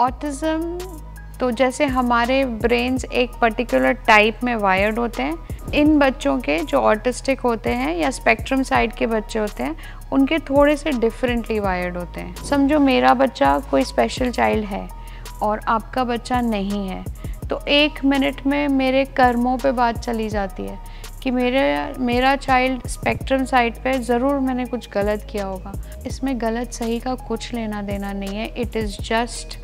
Autism तो जैसे हमारे ब्रेन्स एक पर्टिकुलर टाइप में वायर्ड होते हैं इन बच्चों के जो ऑटिस्टिक होते हैं या स्पेक्ट्रम साइड के बच्चे होते हैं उनके थोड़े से डिफरेंटली वायर्ड होते हैं समझो मेरा बच्चा कोई स्पेशल चाइल्ड है और आपका बच्चा नहीं है तो एक मिनट में मेरे कर्मों पे बात चली जाती है कि मेरे मेरा चाइल्ड स्पेक्ट्रम साइड पे ज़रूर मैंने कुछ गलत किया होगा इसमें गलत सही का कुछ लेना देना नहीं है it is just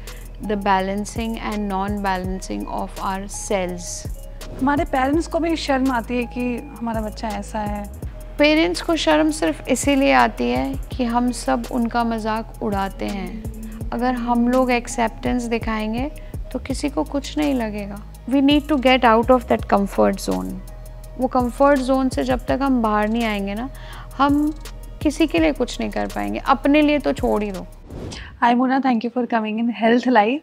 the balancing and non-balancing of our cells. हमारे पेरेंट्स को भी शर्म आती है कि हमारा बच्चा ऐसा है पेरेंट्स को शर्म सिर्फ इसीलिए आती है कि हम सब उनका मजाक उड़ाते हैं अगर हम लोग एक्सेप्टेंस दिखाएंगे तो किसी को कुछ नहीं लगेगा we need to get out of that comfort zone वो कम्फ़र्ट जोन से जब तक हम बाहर नहीं आएंगे ना हम किसी के लिए कुछ नहीं कर पाएंगे अपने लिए तो छोड़ ही दो hi Mona thank you for coming in health life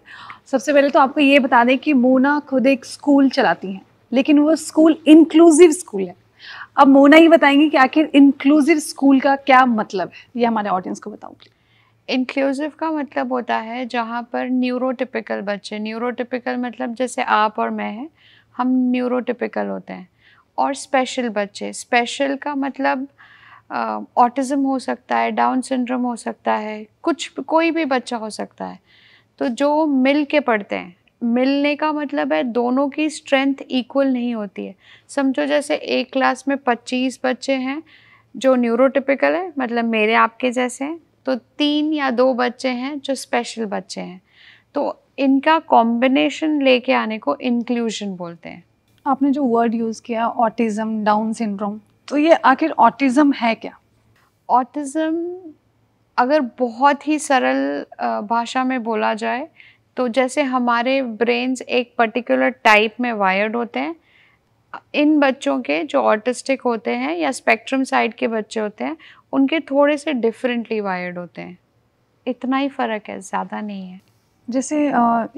सबसे पहले तो आपको ये बता दें कि मोना खुद एक स्कूल चलाती हैं लेकिन वो स्कूल इंक्लूसिव स्कूल है अब मोना ही बताएंगे कि आखिर इंक्लूसिव स्कूल का क्या मतलब है ये हमारे ऑडियंस को बताओ इंक्लूसिव का मतलब होता है जहाँ पर न्यूरोटिपिकल बच्चे न्यूरोटिपिकल मतलब जैसे आप और मैं हैं हम न्यूरोटिपिकल होते हैं और स्पेशल बच्चे स्पेशल का मतलब ऑटिज़म हो सकता है डाउन सिंड्रोम हो सकता है कुछ कोई भी बच्चा हो सकता है तो जो मिल के पढ़ते हैं मिलने का मतलब है दोनों की स्ट्रेंथ इक्वल नहीं होती है समझो जैसे एक क्लास में 25 बच्चे हैं जो न्यूरोटिपिकल है मतलब मेरे आपके जैसे हैं तो तीन या दो बच्चे हैं जो स्पेशल बच्चे हैं तो इनका कॉम्बिनेशन लेके आने को इंक्लूजन बोलते हैं आपने जो वर्ड यूज़ किया ऑटिज़म डाउन सिंड्रोम तो ये आखिर ऑटिज़म है क्या ऑटिज़म अगर बहुत ही सरल भाषा में बोला जाए तो जैसे हमारे ब्रेन्स एक पर्टिकुलर टाइप में वायर्ड होते हैं इन बच्चों के जो ऑटिस्टिक होते हैं या स्पेक्ट्रम साइड के बच्चे होते हैं उनके थोड़े से डिफरेंटली वायर्ड होते हैं इतना ही फ़र्क है ज़्यादा नहीं है जैसे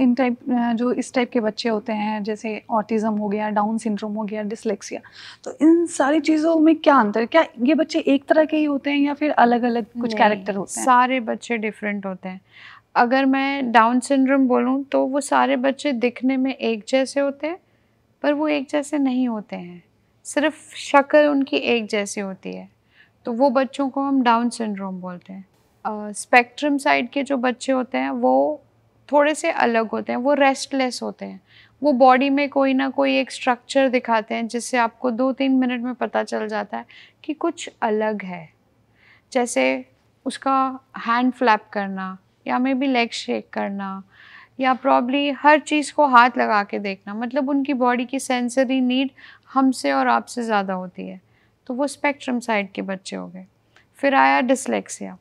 इन टाइप जो इस टाइप के बच्चे होते हैं जैसे ऑटिज़म हो गया डाउन सिंड्रोम हो गया डिसलेक्सिया तो इन सारी चीज़ों में क्या अंतर क्या ये बच्चे एक तरह के ही होते हैं या फिर अलग अलग कुछ कैरेक्टर होते हैं सारे बच्चे डिफरेंट होते हैं अगर मैं डाउन सिंड्रोम बोलूँ तो वो सारे बच्चे दिखने में एक जैसे होते हैं पर वो एक जैसे नहीं होते हैं सिर्फ शक्ल उनकी एक जैसी होती है तो वो बच्चों को हम डाउन सिंड्रोम बोलते हैं स्पेक्ट्रम uh, साइड के जो बच्चे होते हैं वो थोड़े से अलग होते हैं वो रेस्टलेस होते हैं वो बॉडी में कोई ना कोई एक स्ट्रक्चर दिखाते हैं जिससे आपको दो तीन मिनट में पता चल जाता है कि कुछ अलग है जैसे उसका हैंड फ्लैप करना या मे बी लेग शेक करना या प्रॉब्ली हर चीज़ को हाथ लगा के देखना मतलब उनकी बॉडी की सेंसरी नीड हमसे और आपसे ज़्यादा होती है तो वो स्पेक्ट्रम साइड के बच्चे हो गए फिर आया डिसलेक्सिया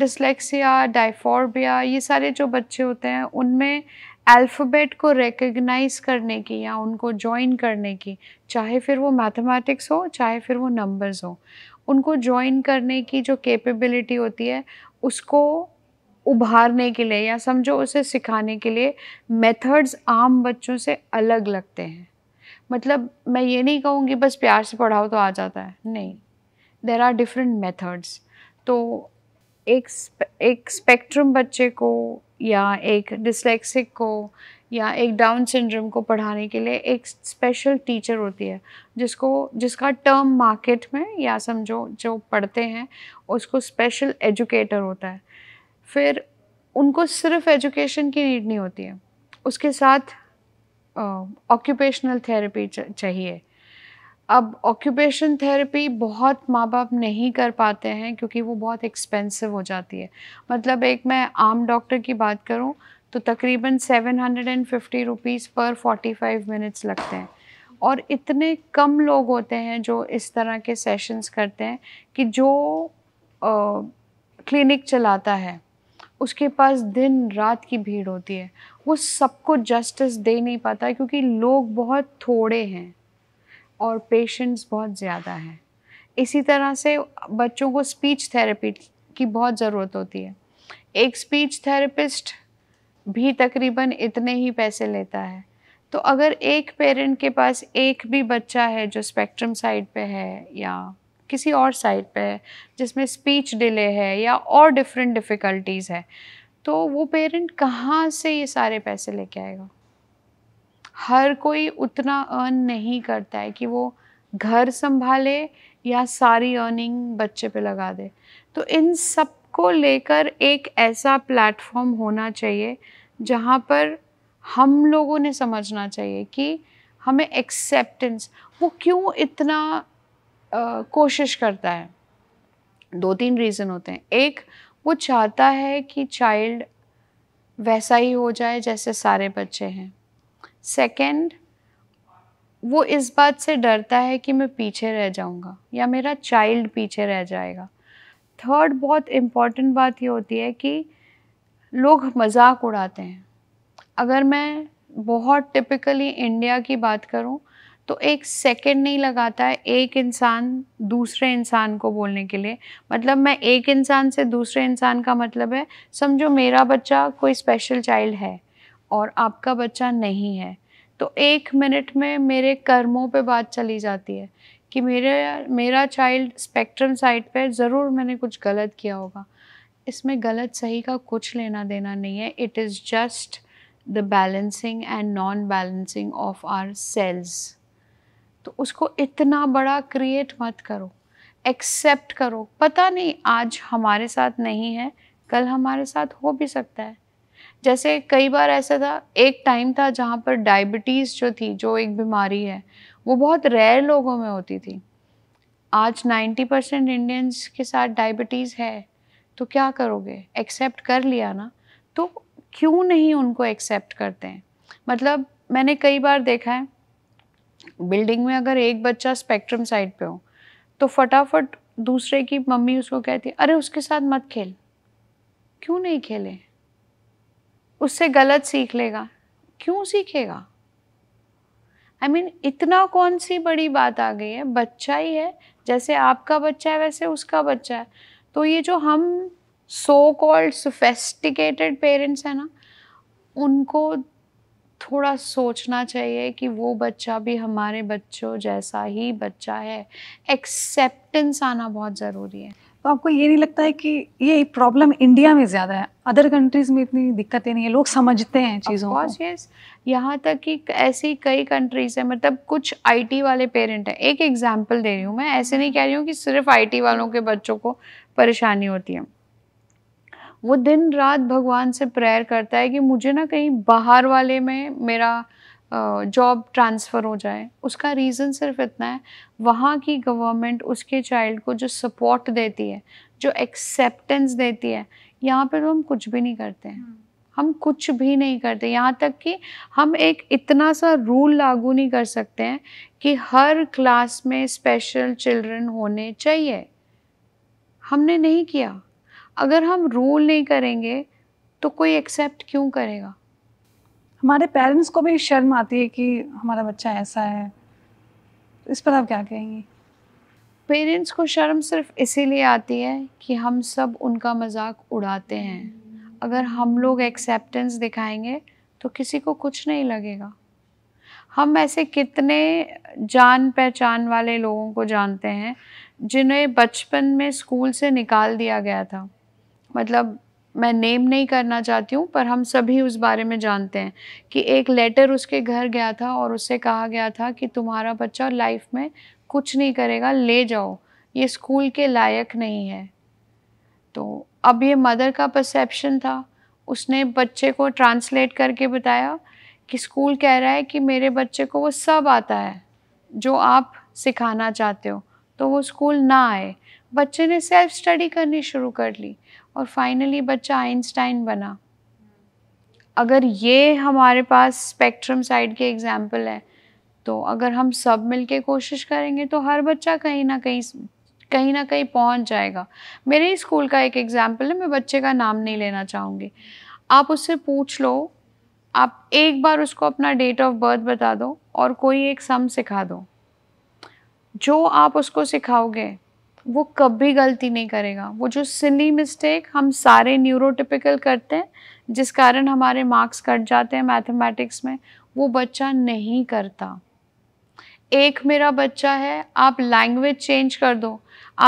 डिसलेक्सिया डाइफॉर्बिया ये सारे जो बच्चे होते हैं उनमें अल्फ़ाबेट को रिकग्नाइज करने की या उनको ज्वाइन करने की चाहे फिर वो मैथमेटिक्स हो चाहे फिर वो नंबर्स हो उनको ज्वाइन करने की जो कैपेबिलिटी होती है उसको उभारने के लिए या समझो उसे सिखाने के लिए मेथड्स आम बच्चों से अलग लगते हैं मतलब मैं ये नहीं कहूँगी बस प्यार से पढ़ाओ तो आ जाता है नहीं देर आर डिफरेंट मेथड्स तो एक एक स्पेक्ट्रम बच्चे को या एक डिसलेक्सिक को या एक डाउन सिंड्रोम को पढ़ाने के लिए एक स्पेशल टीचर होती है जिसको जिसका टर्म मार्केट में या समझो जो पढ़ते हैं उसको स्पेशल एजुकेटर होता है फिर उनको सिर्फ एजुकेशन की नीड नहीं होती है उसके साथ ऑक्यूपेशनल थेरेपी चाहिए अब ऑक्यूपेशन थेरेपी बहुत माँ बाप नहीं कर पाते हैं क्योंकि वो बहुत एक्सपेंसिव हो जाती है मतलब एक मैं आम डॉक्टर की बात करूँ तो तकरीबन seven hundred and fifty rupees पर फोर्टी फाइव मिनट्स लगते हैं और इतने कम लोग होते हैं जो इस तरह के सेशंस करते हैं कि जो क्लिनिक चलाता है उसके पास दिन रात की भीड़ होती है वो सबको जस्टिस दे नहीं पाता क्योंकि लोग बहुत थोड़े हैं और पेशेंट्स बहुत ज़्यादा हैं इसी तरह से बच्चों को स्पीच थेरेपी की बहुत ज़रूरत होती है एक स्पीच थेरेपिस्ट भी तकरीबन इतने ही पैसे लेता है तो अगर एक पेरेंट के पास एक भी बच्चा है जो स्पेक्ट्रम साइड पे है या किसी और साइड पे है जिसमें स्पीच डिले है या और डिफरेंट डिफ़िकल्टीज़ है तो वो पेरेंट कहाँ से ये सारे पैसे लेके आएगा हर कोई उतना अर्न नहीं करता है कि वो घर संभाले या सारी अर्निंग बच्चे पे लगा दे तो इन सब को लेकर एक ऐसा प्लेटफॉर्म होना चाहिए जहाँ पर हम लोगों ने समझना चाहिए कि हमें एक्सेप्टेंस वो क्यों इतना आ, कोशिश करता है दो तीन रीज़न होते हैं एक वो चाहता है कि चाइल्ड वैसा ही हो जाए जैसे सारे बच्चे हैं सेकंड वो इस बात से डरता है कि मैं पीछे रह जाऊंगा या मेरा चाइल्ड पीछे रह जाएगा थर्ड बहुत इम्पॉर्टेंट बात ये होती है कि लोग मजाक उड़ाते हैं अगर मैं बहुत टिपिकली इंडिया की बात करूं तो एक सेकंड नहीं लगाता है एक इंसान दूसरे इंसान को बोलने के लिए मतलब मैं एक इंसान से दूसरे इंसान का मतलब है समझो मेरा बच्चा कोई स्पेशल चाइल्ड है और आपका बच्चा नहीं है तो एक मिनट में मेरे कर्मों पे बात चली जाती है कि मेरे मेरा चाइल्ड स्पेक्ट्रम साइड पे ज़रूर मैंने कुछ गलत किया होगा इसमें गलत सही का कुछ लेना देना नहीं है it is just the balancing and non balancing of our cells तो उसको इतना बड़ा क्रिएट मत करो एक्सेप्ट करो पता नहीं आज हमारे साथ नहीं है कल हमारे साथ हो भी सकता है जैसे कई बार ऐसा था एक टाइम था जहाँ पर डायबिटीज़ जो थी जो एक बीमारी है वो बहुत रेयर लोगों में होती थी आज 90 परसेंट इंडियंस के साथ डायबिटीज़ है तो क्या करोगे एक्सेप्ट कर लिया ना तो क्यों नहीं उनको एक्सेप्ट करते हैं मतलब मैंने कई बार देखा है बिल्डिंग में अगर एक बच्चा स्पेक्ट्रम साइड पे हो तो फटाफट दूसरे की मम्मी उसको कहती है अरे उसके साथ मत खेल क्यों नहीं खेलें उससे गलत सीख लेगा क्यों सीखेगा आई I मीन mean, इतना कौन सी बड़ी बात आ गई है बच्चा ही है जैसे आपका बच्चा है वैसे उसका बच्चा है तो ये जो हम सो कॉल्ड सोफेस्टिकेटेड पेरेंट्स हैं ना उनको थोड़ा सोचना चाहिए कि वो बच्चा भी हमारे बच्चों जैसा ही बच्चा है एक्सेप्टेंस आना बहुत ज़रूरी है तो आपको ये नहीं लगता है कि ये प्रॉब्लम इंडिया में ज़्यादा है अदर कंट्रीज़ में इतनी दिक्कतें नहीं है लोग समझते हैं चीज़ों को yes. यहाँ तक कि ऐसी कई कंट्रीज़ है मतलब कुछ आईटी वाले पेरेंट हैं एक एग्जांपल दे रही हूँ मैं ऐसे नहीं कह रही हूँ कि सिर्फ आईटी वालों के बच्चों को परेशानी होती है वो दिन रात भगवान से प्रेयर करता है कि मुझे ना कहीं बाहर वाले में मेरा जॉब ट्रांसफ़र हो जाए उसका रीज़न सिर्फ इतना है वहाँ की गवर्नमेंट उसके चाइल्ड को जो सपोर्ट देती है जो एक्सेप्टेंस देती है यहाँ पर तो हम कुछ भी नहीं करते हैं हम्म। हम कुछ भी नहीं करते यहाँ तक कि हम एक इतना सा रूल लागू नहीं कर सकते हैं कि हर क्लास में स्पेशल चिल्ड्रन होने चाहिए हमने नहीं किया अगर हम रूल नहीं करेंगे तो कोई एक्सेप्ट क्यों करेगा हमारे पेरेंट्स को भी शर्म आती है कि हमारा बच्चा ऐसा है इस पर आप क्या कहेंगे पेरेंट्स को शर्म सिर्फ इसीलिए आती है कि हम सब उनका मजाक उड़ाते हैं अगर हम लोग एक्सेप्टेंस दिखाएंगे तो किसी को कुछ नहीं लगेगा हम ऐसे कितने जान पहचान वाले लोगों को जानते हैं जिन्हें बचपन में स्कूल से निकाल दिया गया था मतलब मैं नेम नहीं करना चाहती हूँ पर हम सभी उस बारे में जानते हैं कि एक लेटर उसके घर गया था और उससे कहा गया था कि तुम्हारा बच्चा लाइफ में कुछ नहीं करेगा ले जाओ ये स्कूल के लायक नहीं है तो अब ये मदर का परसेप्शन था उसने बच्चे को ट्रांसलेट करके बताया कि स्कूल कह रहा है कि मेरे बच्चे को वो सब आता है जो आप सिखाना चाहते हो तो वो स्कूल ना आए बच्चे ने सेल्फ स्टडी करनी शुरू कर ली और फाइनली बच्चा आइंस्टाइन बना अगर ये हमारे पास स्पेक्ट्रम साइड के एग्जाम्पल है तो अगर हम सब मिलके कोशिश करेंगे तो हर बच्चा कहीं ना कहीं कहीं ना कहीं पहुंच जाएगा मेरे ही स्कूल का एक एग्जाम्पल है मैं बच्चे का नाम नहीं लेना चाहूँगी आप उससे पूछ लो आप एक बार उसको अपना डेट ऑफ बर्थ बता दो और कोई एक सम सिखा दो जो आप उसको सिखाओगे वो कभी गलती नहीं करेगा वो जो सिली मिस्टेक हम सारे न्यूरोटिपिकल करते हैं जिस कारण हमारे मार्क्स कट जाते हैं मैथमेटिक्स में वो बच्चा नहीं करता एक मेरा बच्चा है आप लैंग्वेज चेंज कर दो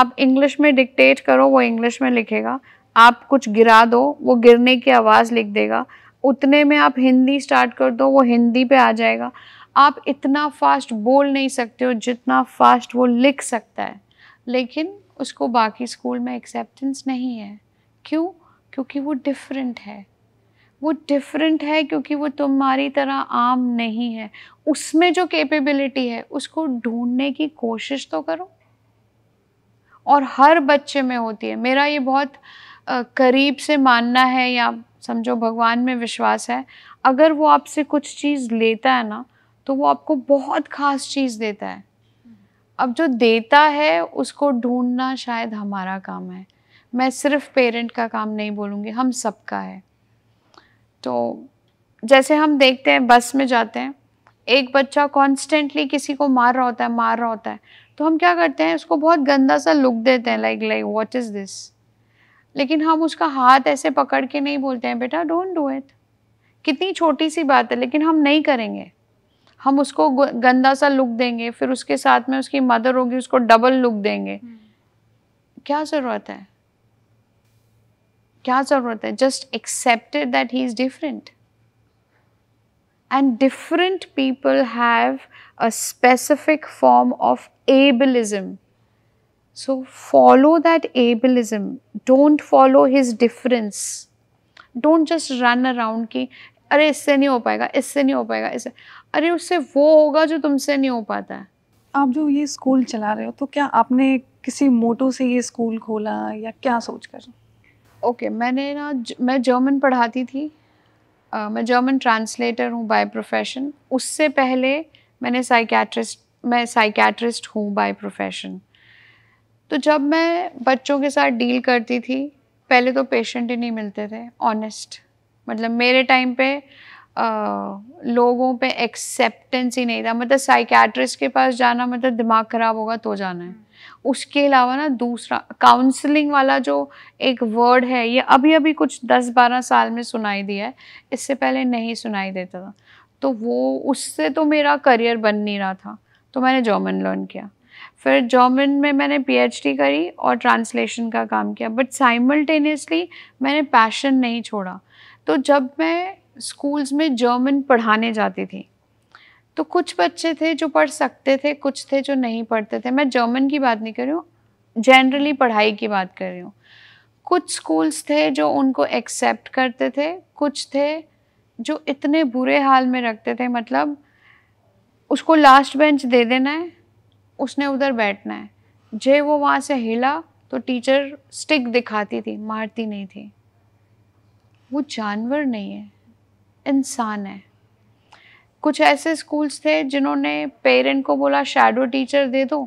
आप इंग्लिश में डिक्टेट करो वो इंग्लिश में लिखेगा आप कुछ गिरा दो वो गिरने की आवाज़ लिख देगा उतने में आप हिंदी स्टार्ट कर दो वो हिंदी पे आ जाएगा आप इतना फास्ट बोल नहीं सकते हो जितना फास्ट वो लिख सकता है लेकिन उसको बाकी स्कूल में एक्सेप्टेंस नहीं है क्यों क्योंकि वो डिफरेंट है वो डिफरेंट है क्योंकि वो तुम्हारी तरह आम नहीं है उसमें जो कैपेबिलिटी है उसको ढूंढने की कोशिश तो करो और हर बच्चे में होती है मेरा ये बहुत करीब से मानना है या समझो भगवान में विश्वास है अगर वो आपसे कुछ चीज़ लेता है ना तो वो आपको बहुत ख़ास चीज़ देता है अब जो देता है उसको ढूंढना शायद हमारा काम है मैं सिर्फ पेरेंट का काम नहीं बोलूँगी हम सबका है तो जैसे हम देखते हैं बस में जाते हैं एक बच्चा कॉन्स्टेंटली किसी को मार रहा होता है मार रहा होता है तो हम क्या करते हैं उसको बहुत गंदा सा लुक देते हैं like like what is this लेकिन हम उसका हाथ ऐसे पकड़ के नहीं बोलते हैं बेटा डोंट डू इट कितनी छोटी सी बात है लेकिन हम नहीं करेंगे हम उसको गंदा सा लुक देंगे फिर उसके साथ में उसकी मदर होगी उसको डबल लुक देंगे हम्म। क्या जरूरत है क्या जरूरत है just accepted that he is different and different people have a specific form of ableism so follow that ableism don't follow his difference don't just run around की अरे इससे नहीं हो पाएगा इससे नहीं हो पाएगा इससे अरे उससे वो होगा जो तुमसे नहीं हो पाता है आप जो ये स्कूल चला रहे हो तो क्या आपने किसी मोटो से ये स्कूल खोला या क्या सोच कर ओके okay, मैंने ना मैं जर्मन पढ़ाती थी आ, मैं जर्मन ट्रांसलेटर हूँ बाय प्रोफेशन उससे पहले मैंने साइकेट्रिस्ट मैं साइकेट्रिस्ट हूँ बाय प्रोफेशन तो जब मैं बच्चों के साथ डील करती थी पहले तो पेशेंट ही नहीं मिलते थे ऑनेस्ट मतलब मेरे टाइम पे आ, लोगों पे एक्सेप्टेंस ही नहीं था मतलब साइकेट्रिस्ट के पास जाना मतलब दिमाग खराब होगा तो जाना है हम्म। उसके अलावा ना दूसरा काउंसलिंग वाला जो एक वर्ड है ये अभी अभी कुछ 10-12 साल में सुनाई दिया है इससे पहले नहीं सुनाई देता था तो वो उससे तो मेरा करियर बन नहीं रहा था तो मैंने जर्मन लर्न किया फिर जर्मन में मैंने पीएचडी करी और ट्रांसलेशन का काम किया बट साइमल्टेनियसली मैंने पैशन नहीं छोड़ा तो जब मैं स्कूल्स में जर्मन पढ़ाने जाती थी तो कुछ बच्चे थे जो पढ़ सकते थे कुछ थे जो नहीं पढ़ते थे मैं जर्मन की बात नहीं कर रही हूँ जनरली पढ़ाई की बात कर रही हूँ कुछ स्कूल्स थे जो उनको एक्सेप्ट करते थे कुछ थे जो इतने बुरे हाल में रखते थे मतलब उसको लास्ट बेंच दे देना है उसने उधर बैठना है जे वो वहाँ से हिला तो टीचर स्टिक दिखाती थी मारती नहीं थी वो जानवर नहीं है इंसान है कुछ ऐसे स्कूल्स थे जिन्होंने पेरेंट को बोला शेडो टीचर दे दो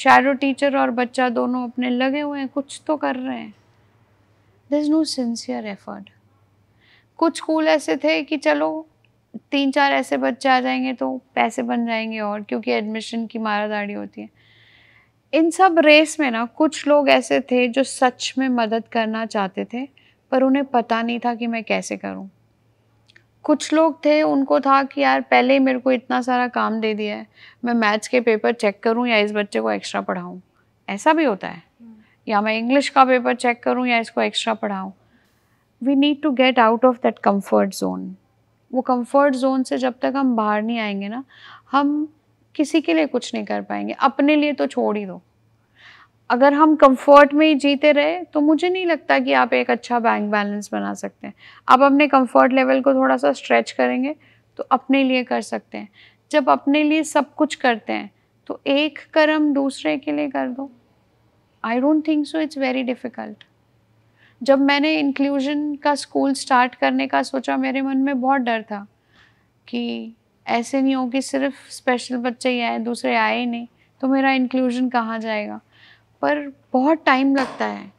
शेडो टीचर और बच्चा दोनों अपने लगे हुए हैं कुछ तो कर रहे हैं there is no sincere effort कुछ स्कूल ऐसे थे कि चलो तीन चार ऐसे बच्चे आ जाएंगे तो पैसे बन जाएंगे और क्योंकि एडमिशन की मारादाड़ी होती है इन सब रेस में ना कुछ लोग ऐसे थे जो सच में मदद करना चाहते थे पर उन्हें पता नहीं था कि मैं कैसे करूं कुछ लोग थे उनको था कि यार पहले ही मेरे को इतना सारा काम दे दिया है मैं मैथ्स के पेपर चेक करूं या इस बच्चे को एक्स्ट्रा पढ़ाऊं ऐसा भी होता है हम्म। या मैं इंग्लिश का पेपर चेक करूं या इसको एक्स्ट्रा पढ़ाऊं we need to get out of that comfort zone वो कम्फ़र्ट जोन से जब तक हम बाहर नहीं आएंगे ना हम किसी के लिए कुछ नहीं कर पाएंगे अपने लिए तो छोड़ ही दो अगर हम कंफर्ट में ही जीते रहे तो मुझे नहीं लगता कि आप एक अच्छा बैंक बैलेंस बना सकते हैं आप अपने कंफर्ट लेवल को थोड़ा सा स्ट्रेच करेंगे तो अपने लिए कर सकते हैं जब अपने लिए सब कुछ करते हैं तो एक कर्म दूसरे के लिए कर दो I don't think so it's very difficult जब मैंने इंक्लूजन का स्कूल स्टार्ट करने का सोचा मेरे मन में बहुत डर था कि ऐसे नहीं हो कि सिर्फ स्पेशल बच्चे ही आए दूसरे आए ही नहीं तो मेरा इंक्लूजन कहाँ जाएगा पर बहुत टाइम लगता है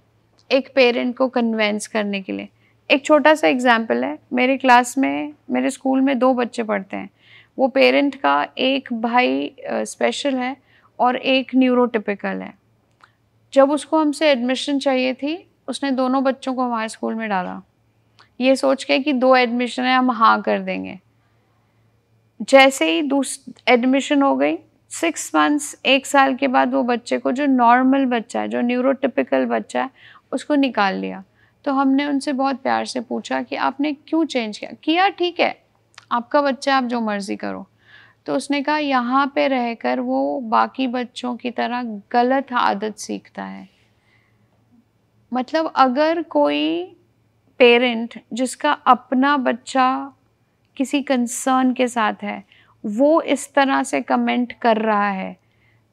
एक पेरेंट को कन्वेंस करने के लिए एक छोटा सा एग्जाम्पल है मेरे क्लास में मेरे स्कूल में दो बच्चे पढ़ते हैं वो पेरेंट का एक भाई स्पेशल है और एक न्यूरोटिपिकल है जब उसको हमसे एडमिशन चाहिए थी उसने दोनों बच्चों को हमारे स्कूल में डाला ये सोच के कि दो एडमिशन है हम हाँ कर देंगे जैसे ही दूस एडमिशन हो गई सिक्स मंथ्स एक साल के बाद वो बच्चे को जो नॉर्मल बच्चा है जो न्यूरोटिपिकल बच्चा है उसको निकाल लिया तो हमने उनसे बहुत प्यार से पूछा कि आपने क्यों चेंज किया किया ठीक है आपका बच्चा आप जो मर्ज़ी करो तो उसने कहा यहाँ पे रहकर वो बाकी बच्चों की तरह गलत आदत सीखता है मतलब अगर कोई पेरेंट जिसका अपना बच्चा किसी कंसर्न के साथ है वो इस तरह से कमेंट कर रहा है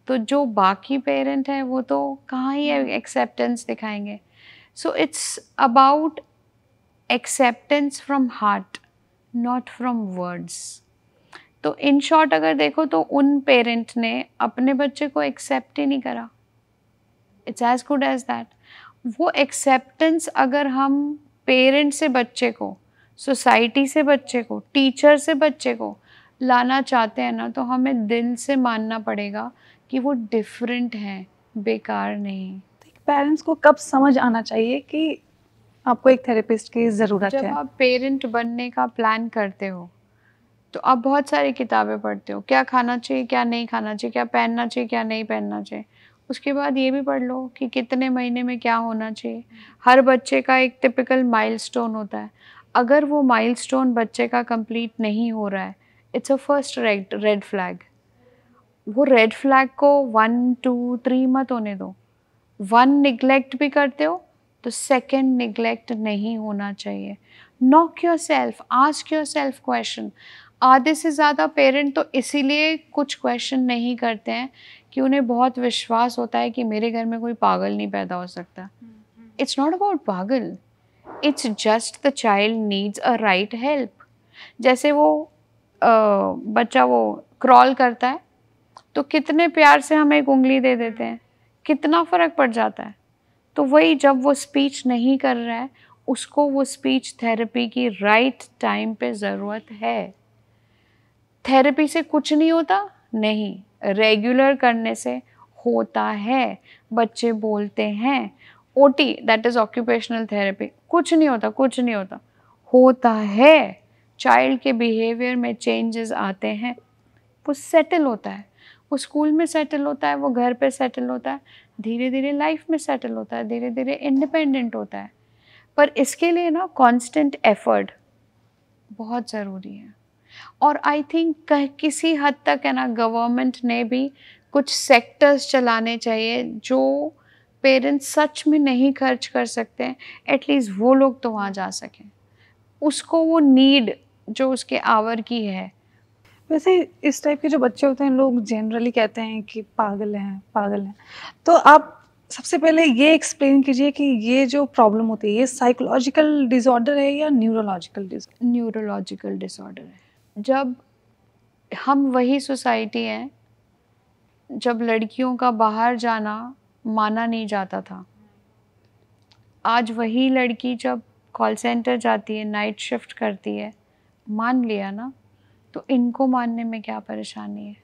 तो जो बाकी पेरेंट हैं वो तो कहाँ ही एक्सेप्टेंस दिखाएंगे so it's about acceptance from heart not from words तो इन शॉर्ट अगर देखो तो उन पेरेंट ने अपने बच्चे को एक्सेप्ट ही नहीं करा it's as good as that वो एक्सेप्टेंस अगर हम पेरेंट से बच्चे को सोसाइटी से बच्चे को टीचर से बच्चे को लाना चाहते हैं ना तो हमें दिल से मानना पड़ेगा कि वो डिफरेंट हैं बेकार नहीं तो पेरेंट्स को कब समझ आना चाहिए कि आपको एक थेरेपिस्ट की ज़रूरत है जब आप पेरेंट बनने का प्लान करते हो तो आप बहुत सारी किताबें पढ़ते हो क्या खाना चाहिए क्या नहीं खाना चाहिए क्या पहनना चाहिए क्या नहीं पहनना चाहिए उसके बाद ये भी पढ़ लो कि कितने महीने में क्या होना चाहिए हर बच्चे का एक टिपिकल माइलस्टोन होता है अगर वो माइलस्टोन बच्चे का कंप्लीट नहीं हो रहा है it's a first red red flag वो रेड फ्लैग को वन टू थ्री मत होने दो वन निगलेक्ट भी करते हो तो सेकेंड निगलेक्ट नहीं होना चाहिए knock yourself ask yourself question आधे से ज़्यादा पेरेंट तो इसीलिए कुछ क्वेश्चन नहीं करते हैं कि उन्हें बहुत विश्वास होता है कि मेरे घर में कोई पागल नहीं पैदा हो सकता इट्स नॉट अबाउट पागल it's just the child needs a right help जैसे वो बच्चा वो क्रॉल करता है तो कितने प्यार से हम एक उंगली दे देते हैं कितना फ़र्क पड़ जाता है तो वही जब वो स्पीच नहीं कर रहा है उसको वो स्पीच थेरेपी की राइट टाइम पे ज़रूरत है थेरेपी से कुछ नहीं होता नहीं रेगुलर करने से होता है बच्चे बोलते हैं O T that is occupational therapy कुछ नहीं होता कुछ नहीं होता होता है चाइल्ड के बिहेवियर में चेंजेस आते हैं वो सेटल होता है वो स्कूल में सेटल होता है वो घर पे सेटल होता है धीरे धीरे लाइफ में सेटल होता है धीरे धीरे इंडिपेंडेंट होता है पर इसके लिए ना कांस्टेंट एफर्ट बहुत ज़रूरी है और आई थिंक कह किसी हद तक है ना गवर्नमेंट ने भी कुछ सेक्टर्स चलाने चाहिए जो पेरेंट्स सच में नहीं खर्च कर सकते एटलीस्ट वो लोग तो वहाँ जा सकें उसको वो नीड जो उसके आवर की है वैसे इस टाइप के जो बच्चे होते हैं लोग जनरली कहते हैं कि पागल हैं पागल हैं तो आप सबसे पहले ये एक्सप्लेन कीजिए कि ये जो प्रॉब्लम होती है ये साइकोलॉजिकल डिसऑर्डर है या न्यूरोलॉजिकल न्यूरोलॉजिकल डिसऑर्डर है जब हम वही सोसाइटी हैं जब लड़कियों का बाहर जाना माना नहीं जाता था आज वही लड़की जब कॉल सेंटर जाती है नाइट शिफ्ट करती है मान लिया ना तो इनको मानने में क्या परेशानी है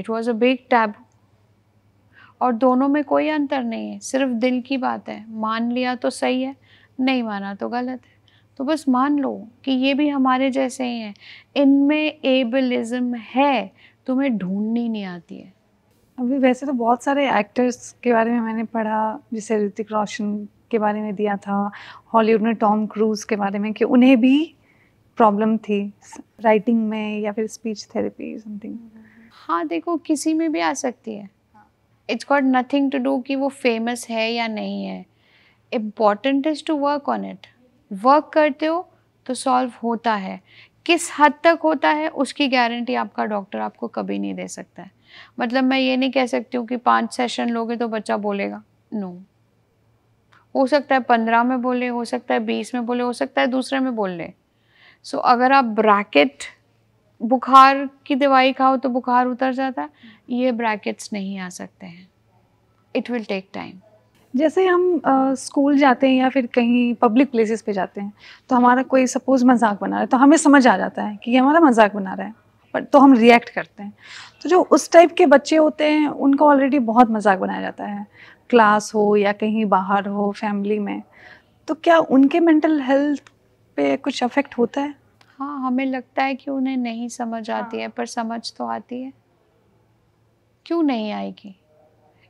it was a big taboo और दोनों में कोई अंतर नहीं है सिर्फ दिल की बात है मान लिया तो सही है नहीं माना तो गलत है तो बस मान लो कि ये भी हमारे जैसे ही हैं इनमें एबलिज्म है तुम्हें ढूंढनी नहीं आती है अभी वैसे तो बहुत सारे एक्टर्स के बारे में मैंने पढ़ा जैसे ऋतिक रोशन के बारे में दिया था हॉलीवुड में टॉम क्रूज़ के बारे में कि उन्हें भी प्रॉब्लम थी राइटिंग में या फिर स्पीच थेरेपी समथिंग हाँ देखो किसी में भी आ सकती है it's got nothing to do कि वो फेमस है या नहीं है important is to work on it work करते हो तो सॉल्व होता है किस हद तक होता है उसकी गारंटी आपका डॉक्टर आपको कभी नहीं दे सकता है मतलब मैं ये नहीं कह सकती हूँ कि पाँच सेशन लोगे तो बच्चा बोलेगा नो no. हो सकता है पंद्रह में बोले हो सकता है बीस में बोले हो सकता है दूसरे में बोल ले सो so, अगर आप ब्रैकेट बुखार की दवाई खाओ तो बुखार उतर जाता है ये ब्रैकेट्स नहीं आ सकते हैं इट विल टेक टाइम जैसे हम स्कूल uh, जाते हैं या फिर कहीं पब्लिक प्लेसेस पे जाते हैं तो हमारा कोई सपोज मजाक बना रहा है तो हमें समझ आ जाता है कि ये हमारा मजाक बना रहा है पर तो हम रिएक्ट करते हैं तो जो उस टाइप के बच्चे होते हैं उनको ऑलरेडी बहुत मजाक बनाया जाता है क्लास हो या कहीं बाहर हो फैमिली में तो क्या उनके मेंटल हेल्थ पे कुछ अफेक्ट होता है हाँ हमें लगता है कि उन्हें नहीं समझ आती हाँ. है पर समझ तो आती है क्यों नहीं आएगी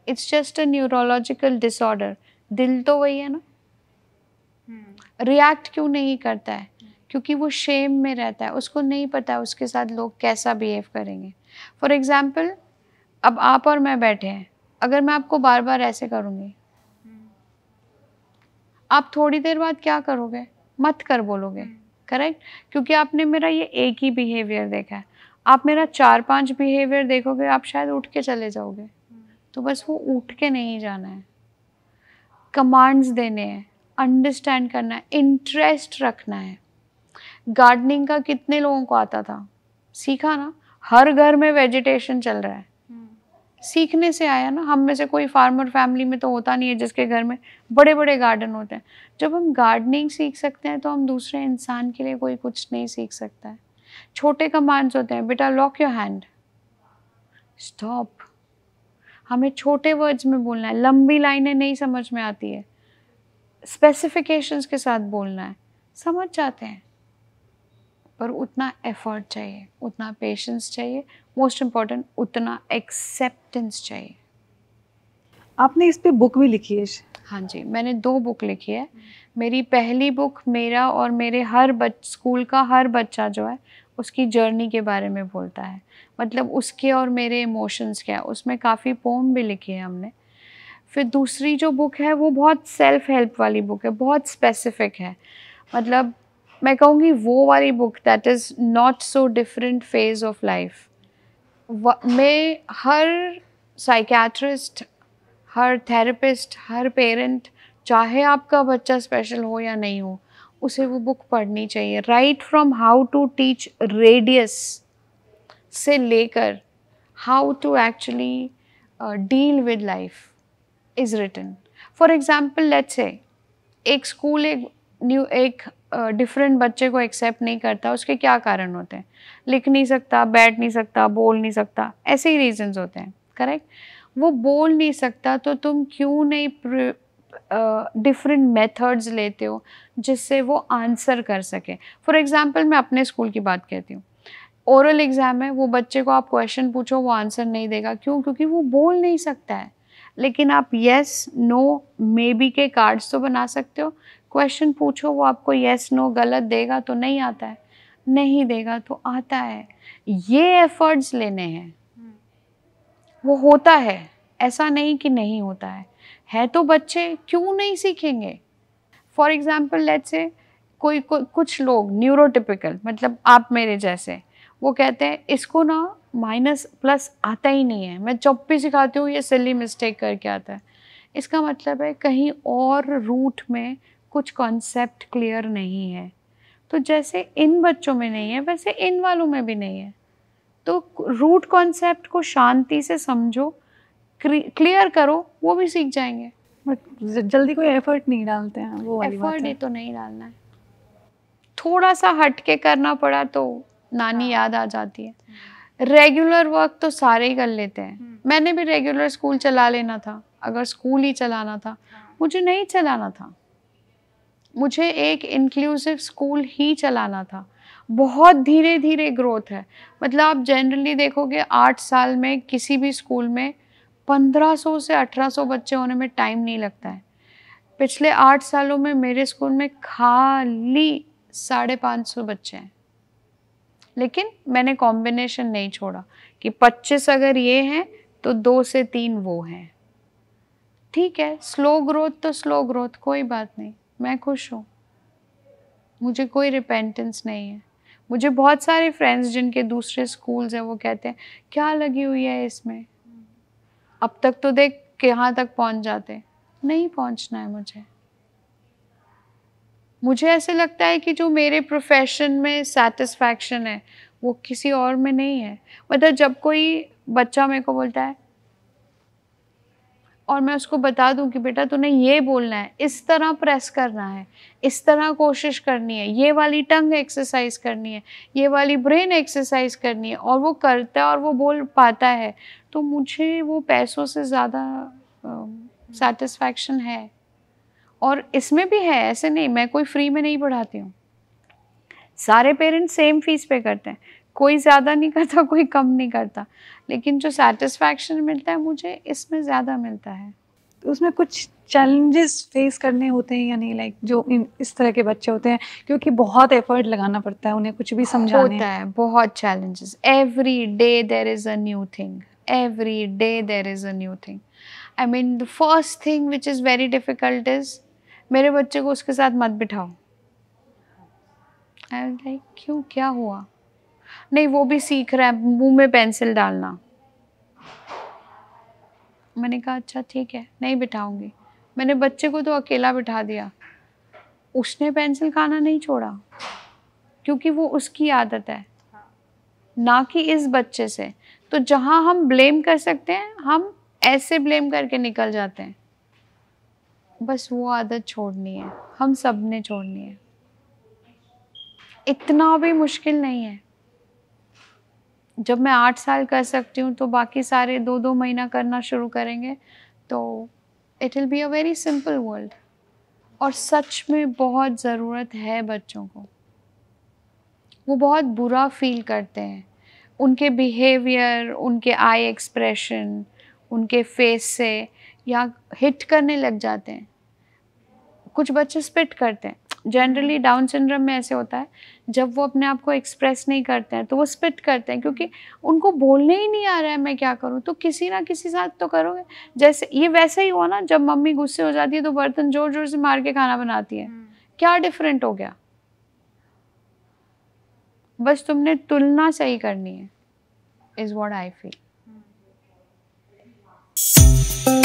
it's just a neurological disorder दिल तो वही है ना रिएक्ट हम्म। hmm. क्यों नहीं करता है हम्म। क्योंकि वो शेम में रहता है उसको नहीं पता है उसके साथ लोग कैसा बिहेव करेंगे फॉर एग्ज़ाम्पल अब आप और मैं बैठे हैं अगर मैं आपको बार बार ऐसे करूँगी hmm. हम्म। आप थोड़ी देर बाद क्या करोगे मत कर बोलोगे करेक्ट हम्म। क्योंकि आपने मेरा ये एक ही बिहेवियर देखा है आप मेरा चार पांच बिहेवियर देखोगे आप शायद उठ के चले जाओगे हम्म। तो बस वो उठ के नहीं जाना है कमांड्स देने हैं अंडरस्टैंड करना है इंटरेस्ट रखना है गार्डनिंग का कितने लोगों को आता था सीखा ना हर घर में वेजिटेशन चल रहा है सीखने से आया ना हम में से कोई फार्मर फैमिली में तो होता नहीं है जिसके घर में बड़े बड़े गार्डन होते हैं जब हम गार्डनिंग सीख सकते हैं तो हम दूसरे इंसान के लिए कोई कुछ नहीं सीख सकता है छोटे कमांड्स होते हैं बेटा लॉक योर हैंड स्टॉप हमें छोटे वर्ड्स में बोलना है लंबी लाइनें नहीं समझ में आती है स्पेसिफिकेशंस के साथ बोलना है समझ जाते हैं पर उतना एफर्ट चाहिए उतना पेशेंस चाहिए मोस्ट इम्पॉर्टेंट उतना एक्सेप्टेंस चाहिए आपने इस पे बुक भी लिखी है हाँ जी मैंने दो बुक लिखी है मेरी पहली बुक मेरा और मेरे हर बच स्कूल का हर बच्चा जो है उसकी जर्नी के बारे में बोलता है मतलब उसके और मेरे इमोशंस क्या है उसमें काफ़ी पोम भी लिखी है हमने फिर दूसरी जो बुक है वो बहुत सेल्फ हेल्प वाली बुक है बहुत स्पेसिफिक है मतलब मैं कहूँगी वो वाली book that is not so different phase of life में हर साइकेट्रिस्ट हर थेरेपिस्ट हर पेरेंट चाहे आपका बच्चा स्पेशल हो या नहीं हो उसे वो बुक पढ़नी चाहिए right from how to teach radius से लेकर how to actually deal with life is written for example let's say एक स्कूल एक न्यू एक डिफरेंट बच्चे को एक्सेप्ट नहीं करता उसके क्या कारण होते हैं लिख नहीं सकता बैठ नहीं सकता बोल नहीं सकता ऐसे ही रीजंस होते हैं करेक्ट वो बोल नहीं सकता तो तुम क्यों नहीं डिफरेंट uh, मेथड्स लेते हो जिससे वो आंसर कर सके फॉर एग्ज़ाम्पल मैं अपने स्कूल की बात कहती हूँ ओरल एग्ज़ाम है वो बच्चे को आप क्वेश्चन पूछो वो आंसर नहीं देगा क्यों क्योंकि वो बोल नहीं सकता है लेकिन आप येस नो मे बी के कार्ड्स तो बना सकते हो क्वेश्चन पूछो वो आपको येस नो गलत देगा तो नहीं आता है नहीं देगा तो आता है ये एफर्ट्स लेने हैं हम्म। वो होता है ऐसा नहीं कि नहीं होता है है तो बच्चे क्यों नहीं सीखेंगे फॉर एग्ज़ाम्पल लेट से कोई को, कुछ लोग न्यूरोटिपिकल मतलब आप मेरे जैसे वो कहते हैं इसको ना माइनस प्लस आता ही नहीं है मैं जब भी सिखाती हूँ ये सिली मिस्टेक करके आता है इसका मतलब है कहीं और रूट में कुछ कॉन्सेप्ट क्लियर नहीं है तो जैसे इन बच्चों में नहीं है वैसे इन वालों में भी नहीं है तो रूट कॉन्सेप्ट को शांति से समझो क्लियर करो वो भी सीख जाएंगे बट जल्दी कोई एफर्ट नहीं डालते हैं वो एफर्ट ही तो नहीं डालना है थोड़ा सा हट के करना पड़ा तो नानी हाँ। याद आ जाती है रेगुलर वर्क तो सारे ही कर लेते हैं हम्म। मैंने भी रेगुलर स्कूल चला लेना था अगर स्कूल ही चलाना था हाँ। मुझे नहीं चलाना था मुझे एक इंक्लूसिव स्कूल ही चलाना था बहुत धीरे धीरे ग्रोथ है मतलब आप जनरली देखोगे आठ साल में किसी भी स्कूल में 1500 से 1800 बच्चे होने में टाइम नहीं लगता है पिछले आठ सालों में मेरे स्कूल में खाली साढ़े पाँच सौ बच्चे हैं लेकिन मैंने कॉम्बिनेशन नहीं छोड़ा कि 25 अगर ये हैं तो दो से तीन वो हैं ठीक है स्लो ग्रोथ तो स्लो ग्रोथ कोई बात नहीं मैं खुश हूँ मुझे कोई रिपेंटेंस नहीं है मुझे बहुत सारे फ्रेंड्स जिनके दूसरे स्कूल्स हैं वो कहते हैं क्या लगी हुई है इसमें अब तक तो देख यहाँ तक पहुँच जाते नहीं पहुँचना है मुझे मुझे ऐसे लगता है कि जो मेरे प्रोफेशन में सेटिस्फैक्शन है वो किसी और में नहीं है मतलब जब कोई बच्चा मेरे को बोलता है और मैं उसको बता दूं कि बेटा तूने ये बोलना है इस तरह प्रेस करना है इस तरह कोशिश करनी है ये वाली टंग एक्सरसाइज करनी है ये वाली ब्रेन एक्सरसाइज करनी है और वो करता है और वो बोल पाता है तो मुझे वो पैसों से ज़्यादा सेटिस्फैक्शन है और इसमें भी है ऐसे नहीं मैं कोई फ्री में नहीं पढ़ाती हूँ सारे पेरेंट्स सेम फीस पे करते हैं कोई ज़्यादा नहीं करता कोई कम नहीं करता लेकिन जो सेटिस्फैक्शन मिलता है मुझे इसमें ज़्यादा मिलता है तो उसमें कुछ चैलेंजेस फेस करने होते हैं या नहीं लाइक जो इस तरह के बच्चे होते हैं क्योंकि बहुत एफर्ट लगाना पड़ता है उन्हें कुछ भी समझाने होता है बहुत challenges every day there is a new thing every day there is a new thing I mean the first thing which is very difficult मेरे बच्चे को उसके साथ मत बिठाओ आई लाइक क्यों क्या हुआ नहीं वो भी सीख रहा है मुंह में पेंसिल डालना मैंने कहा अच्छा ठीक है नहीं बिठाऊंगी मैंने बच्चे को तो अकेला बिठा दिया उसने पेंसिल खाना नहीं छोड़ा क्योंकि वो उसकी आदत है ना कि इस बच्चे से तो जहाँ हम ब्लेम कर सकते हैं हम ऐसे ब्लेम करके निकल जाते हैं बस वो आदत छोड़नी है हम सब ने छोड़नी है इतना भी मुश्किल नहीं है जब मैं आठ साल कर सकती हूँ तो बाकी सारे दो दो महीना करना शुरू करेंगे तो it will be a very simple world और सच में बहुत ज़रूरत है बच्चों को वो बहुत बुरा फील करते हैं उनके बिहेवियर उनके आई एक्सप्रेशन उनके फेस से या हिट करने लग जाते हैं कुछ बच्चे स्पिट करते हैं जनरली डाउन सिंड्रोम में ऐसे होता है जब वो अपने आप को एक्सप्रेस नहीं करते हैं तो वो स्पिट करते हैं क्योंकि उनको बोलने ही नहीं आ रहा है मैं क्या करूँ तो किसी ना किसी साथ तो करोगे जैसे ये वैसे ही हुआ ना जब मम्मी गुस्से हो जाती है तो बर्तन जोर जोर से मार के खाना बनाती है हम्म। क्या डिफरेंट हो गया बस तुमने तुलना सही करनी है is what I feel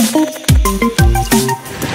Thank you.